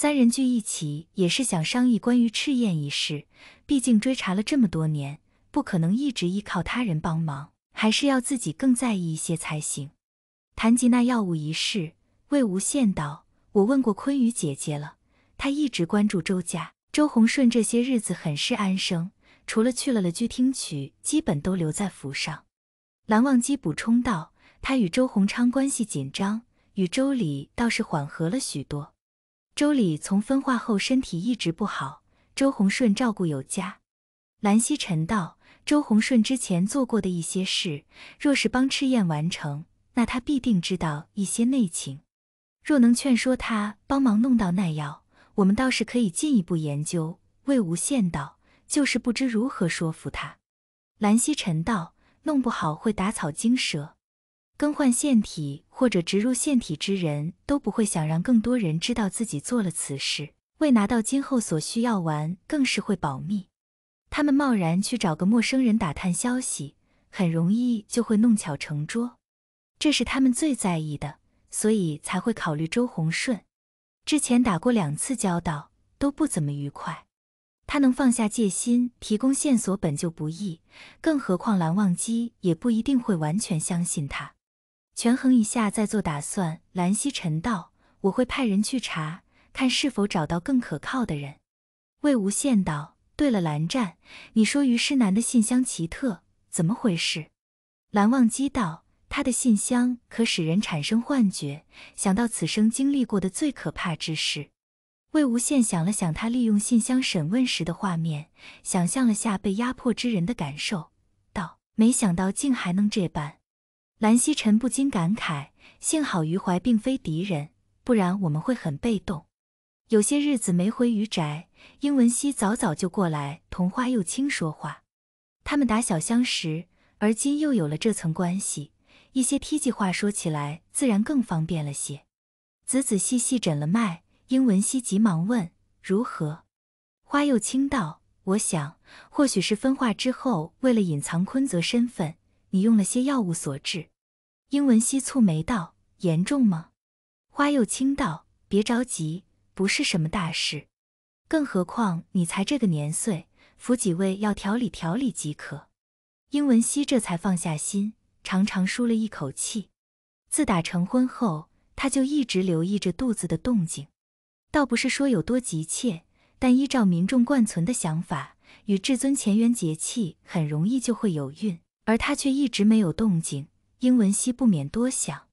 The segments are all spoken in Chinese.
三人聚一起，也是想商议关于赤焰一事。毕竟追查了这么多年，不可能一直依靠他人帮忙，还是要自己更在意一些才行。谈及那药物一事，魏无羡道：“我问过昆宇姐姐了，她一直关注周家。周洪顺这些日子很是安生，除了去了乐居听曲，基本都留在府上。”蓝忘机补充道：“他与周洪昌关系紧张，与周礼倒是缓和了许多。”周礼从分化后身体一直不好，周宏顺照顾有加。兰溪晨道：“周宏顺之前做过的一些事，若是帮赤焰完成，那他必定知道一些内情。若能劝说他帮忙弄到那药，我们倒是可以进一步研究。”魏无羡道：“就是不知如何说服他。”兰溪晨道：“弄不好会打草惊蛇。”更换腺体或者植入腺体之人都不会想让更多人知道自己做了此事，为拿到今后所需药丸更是会保密。他们贸然去找个陌生人打探消息，很容易就会弄巧成拙，这是他们最在意的，所以才会考虑周鸿顺。之前打过两次交道，都不怎么愉快。他能放下戒心提供线索本就不易，更何况蓝忘机也不一定会完全相信他。权衡一下，再做打算。蓝溪臣道：“我会派人去查看，是否找到更可靠的人。”魏无羡道：“对了，蓝湛，你说虞世南的信箱奇特，怎么回事？”蓝忘机道：“他的信箱可使人产生幻觉，想到此生经历过的最可怕之事。”魏无羡想了想，他利用信箱审问时的画面，想象了下被压迫之人的感受，道：“没想到竟还能这般。”蓝曦臣不禁感慨：“幸好余淮并非敌人，不然我们会很被动。”有些日子没回余宅，英文熙早早就过来同花又清说话。他们打小相识，而今又有了这层关系，一些梯级话说起来自然更方便了些。仔仔细细诊了脉，英文熙急忙问：“如何？”花又清道：“我想，或许是分化之后，为了隐藏坤泽身份，你用了些药物所致。”英文熙蹙眉道：“严重吗？”花又清道：“别着急，不是什么大事。更何况你才这个年岁，扶几位要调理调理即可。”英文熙这才放下心，长长舒了一口气。自打成婚后，他就一直留意着肚子的动静，倒不是说有多急切，但依照民众惯存的想法，与至尊前缘节气很容易就会有孕，而他却一直没有动静。英文熙不免多想，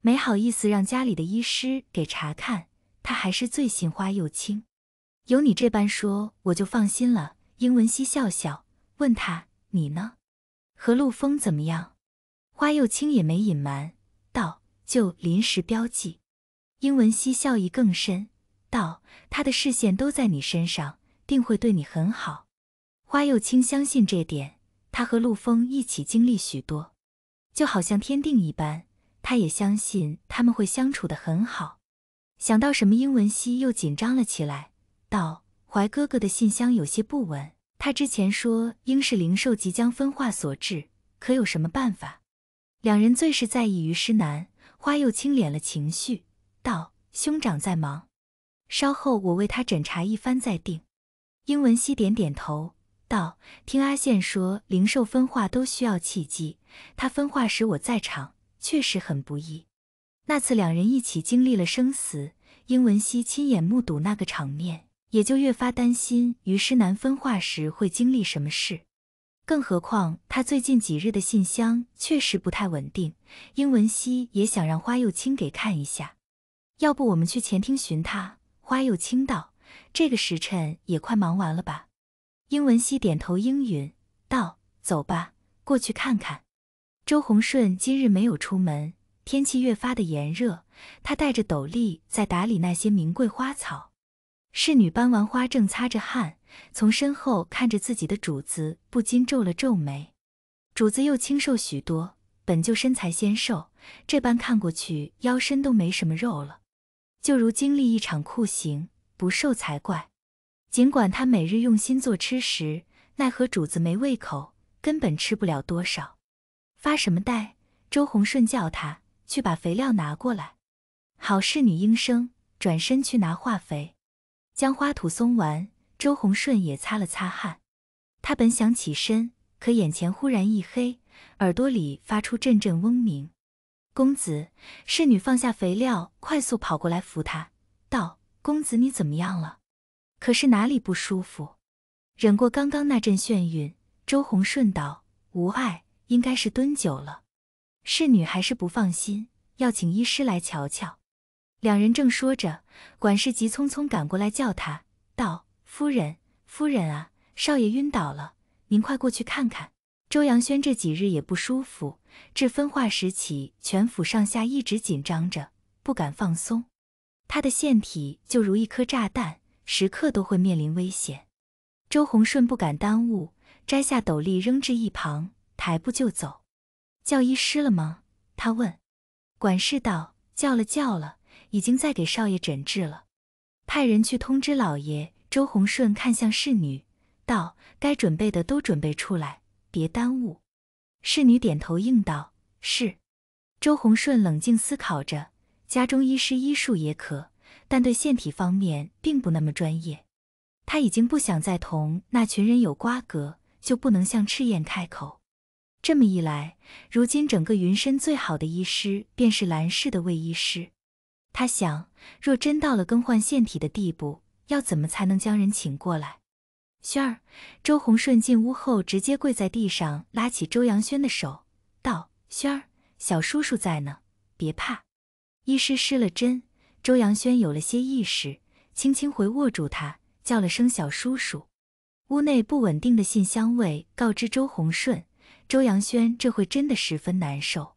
没好意思让家里的医师给查看，他还是最信花又青。有你这般说，我就放心了。英文熙笑笑，问他：“你呢？和陆枫怎么样？”花又青也没隐瞒，道：“就临时标记。”英文熙笑意更深，道：“他的视线都在你身上，定会对你很好。”花又青相信这点，他和陆枫一起经历许多。就好像天定一般，他也相信他们会相处得很好。想到什么，英文熙又紧张了起来，道：“怀哥哥的信箱有些不稳，他之前说应是灵兽即将分化所致，可有什么办法？”两人最是在意于师南，花又清敛了情绪，道：“兄长在忙，稍后我为他诊查一番再定。”英文熙点点头，道：“听阿羡说，灵兽分化都需要契机。”他分化时我在场，确实很不易。那次两人一起经历了生死，英文熙亲眼目睹那个场面，也就越发担心于诗南分化时会经历什么事。更何况他最近几日的信箱确实不太稳定，英文熙也想让花又清给看一下。要不我们去前厅寻他？花又清道：“这个时辰也快忙完了吧？”英文熙点头应允道：“走吧，过去看看。”周洪顺今日没有出门，天气越发的炎热。他戴着斗笠，在打理那些名贵花草。侍女搬完花，正擦着汗，从身后看着自己的主子，不禁皱了皱眉。主子又清瘦许多，本就身材纤瘦，这般看过去，腰身都没什么肉了，就如经历一场酷刑，不瘦才怪。尽管他每日用心做吃食，奈何主子没胃口，根本吃不了多少。发什么呆？周红顺叫他去把肥料拿过来。好侍女应声，转身去拿化肥，将花土松完。周红顺也擦了擦汗，他本想起身，可眼前忽然一黑，耳朵里发出阵阵嗡鸣。公子，侍女放下肥料，快速跑过来扶他，道：“公子，你怎么样了？可是哪里不舒服？”忍过刚刚那阵眩晕，周红顺道：“无碍。”应该是蹲久了，侍女还是不放心，要请医师来瞧瞧。两人正说着，管事急匆匆赶过来叫他道：“夫人，夫人啊，少爷晕倒了，您快过去看看。”周扬轩这几日也不舒服，至分化时起，全府上下一直紧张着，不敢放松。他的腺体就如一颗炸弹，时刻都会面临危险。周红顺不敢耽误，摘下斗笠扔至一旁。抬步就走，叫医师了吗？他问。管事道：“叫了，叫了，已经在给少爷诊治了。”派人去通知老爷。周洪顺看向侍女，道：“该准备的都准备出来，别耽误。”侍女点头应道：“是。”周洪顺冷静思考着，家中医师医术也可，但对腺体方面并不那么专业。他已经不想再同那群人有瓜葛，就不能向赤焰开口。这么一来，如今整个云深最好的医师便是兰氏的魏医师。他想，若真到了更换腺体的地步，要怎么才能将人请过来？轩儿，周红顺进屋后直接跪在地上，拉起周扬轩的手，道：“轩儿，小叔叔在呢，别怕。”医师失了针，周扬轩有了些意识，轻轻回握住他，叫了声“小叔叔”。屋内不稳定的信香味告知周红顺。周扬轩这会真的十分难受，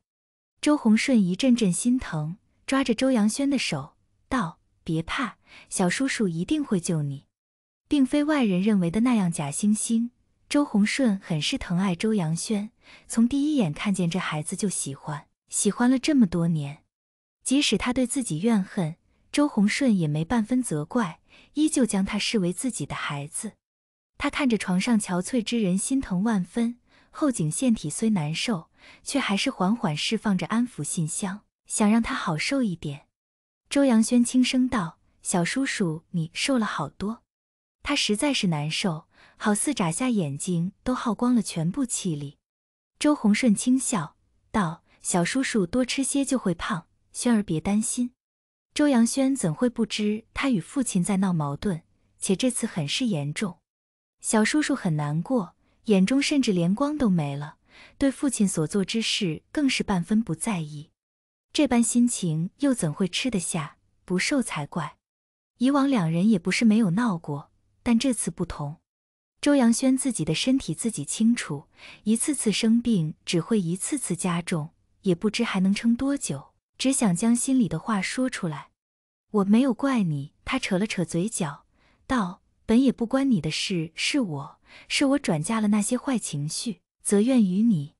周洪顺一阵阵心疼，抓着周扬轩的手道：“别怕，小叔叔一定会救你，并非外人认为的那样假惺惺。”周洪顺很是疼爱周扬轩，从第一眼看见这孩子就喜欢，喜欢了这么多年。即使他对自己怨恨，周洪顺也没半分责怪，依旧将他视为自己的孩子。他看着床上憔悴之人，心疼万分。后颈腺体虽难受，却还是缓缓释放着安抚信箱，想让他好受一点。周扬轩轻声道：“小叔叔，你瘦了好多。”他实在是难受，好似眨下眼睛都耗光了全部气力。周鸿顺轻笑道：“小叔叔多吃些就会胖，轩儿别担心。”周扬轩怎会不知他与父亲在闹矛盾，且这次很是严重。小叔叔很难过。眼中甚至连光都没了，对父亲所做之事更是半分不在意。这般心情又怎会吃得下？不瘦才怪。以往两人也不是没有闹过，但这次不同。周扬轩自己的身体自己清楚，一次次生病只会一次次加重，也不知还能撑多久。只想将心里的话说出来。我没有怪你。他扯了扯嘴角，道。本也不关你的事，是我，是我转嫁了那些坏情绪，则怨于你。